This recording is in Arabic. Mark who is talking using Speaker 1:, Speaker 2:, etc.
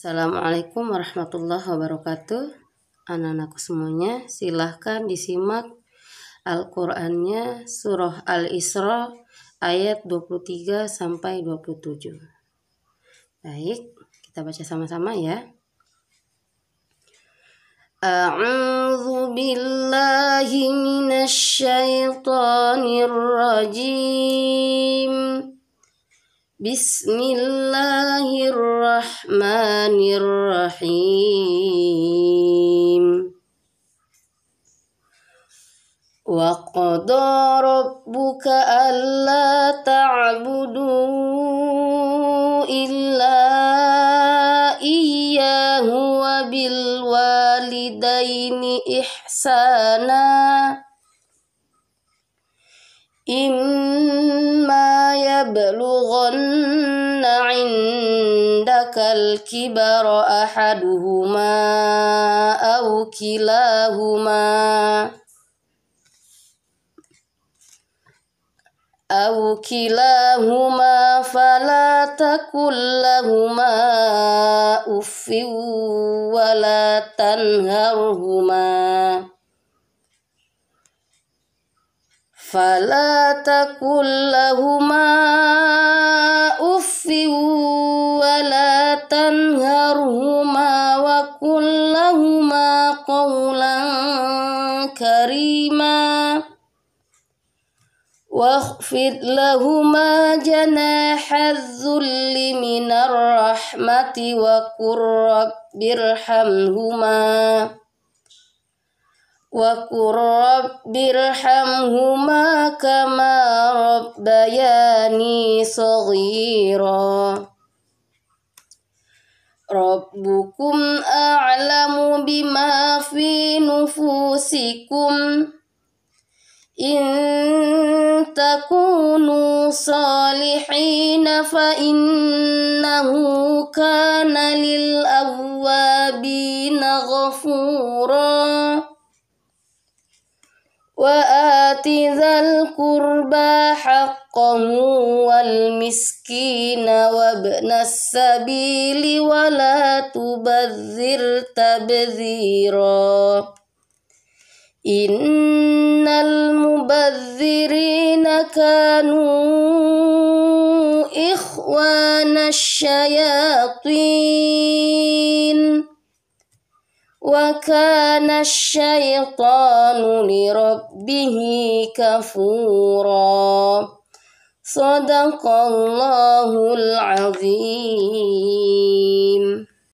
Speaker 1: Assalamualaikum warahmatullahi wabarakatuh. Anak-anakku semuanya, silahkan disimak Al-Qur'annya surah Al-Isra ayat 23 sampai 27. Baik, kita baca sama-sama ya. A'udhu billahi من الشيطان الرحمن الرحيم وقضى ربك ألا تعبدوا إلا إياه وبالوالدين إحسانا إما ظن عندك الكبر أحدهما أو كلاهما أو كلاهما فلا تكن لهما أف ولا تنهرهما فلا تقل لهما أف ولا تنهرهما وقل لهما قولا كريما واخفض لهما جناح الذل من الرحمة وقل رب ارحمهما وقل رب ارحمهما كما ربياني صغيرا ربكم أعلم بما في نفوسكم إن تكونوا صالحين فإنه كان للأرض وآت ذا القربى حقه والمسكين وابن السبيل ولا تبذر تبذيرا إن المبذرين كانوا إخوان الشياطين وكان الشيطان لربه كفورا صدق الله العظيم